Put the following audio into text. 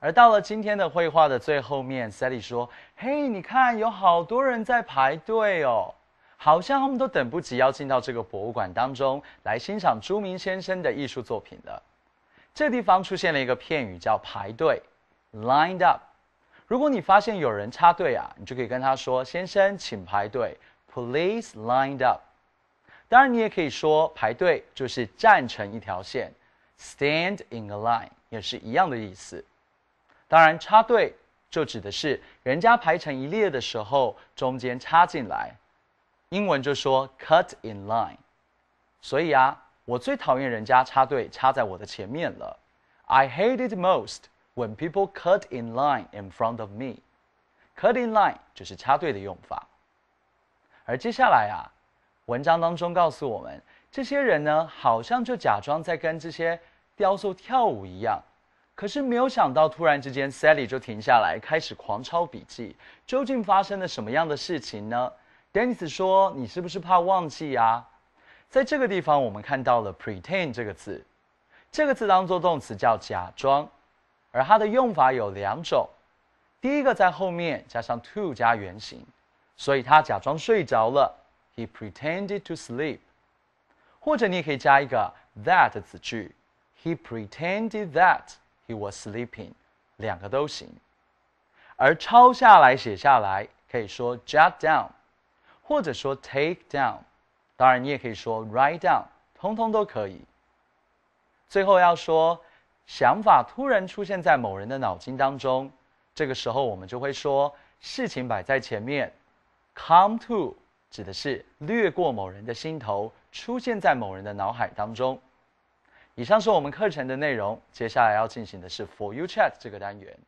而到了今天的绘画的最后面，Sally 说：“嘿，你看，有好多人在排队哦，好像他们都等不及要进到这个博物馆当中来欣赏朱明先生的艺术作品了。”这地方出现了一个片语叫“排队 ”，lined up。如果你发现有人插队啊，你就可以跟他说：“先生，请排队。”Please lined up。当然，你也可以说“排队”就是站成一条线，stand in a line，也是一样的意思。当然，插队就指的是人家排成一列的时候，中间插进来。英文就说 “cut in line”。所以啊，我最讨厌人家插队插在我的前面了。I hate it most when people cut in line in front of me。Cut in line 就是插队的用法。而接下来啊，文章当中告诉我们，这些人呢，好像就假装在跟这些雕塑跳舞一样。可是没有想到，突然之间，Sally 就停下来，开始狂抄笔记。究竟发生了什么样的事情呢？Dennis 说：“你是不是怕忘记啊？”在这个地方，我们看到了 pretend 这个字，这个字当做动词叫假装，而它的用法有两种。第一个在后面加上 to 加原形，所以他假装睡着了，He pretended to sleep。或者你也可以加一个 that 字句，He pretended that。He was sleeping，两个都行，而抄下来写下来可以说 “jot down”，或者说 “take down”，当然你也可以说 “write down”，通通都可以。最后要说想法突然出现在某人的脑筋当中，这个时候我们就会说事情摆在前面，“come to” 指的是掠过某人的心头，出现在某人的脑海当中。以上是我们课程的内容，接下来要进行的是 For You Chat 这个单元。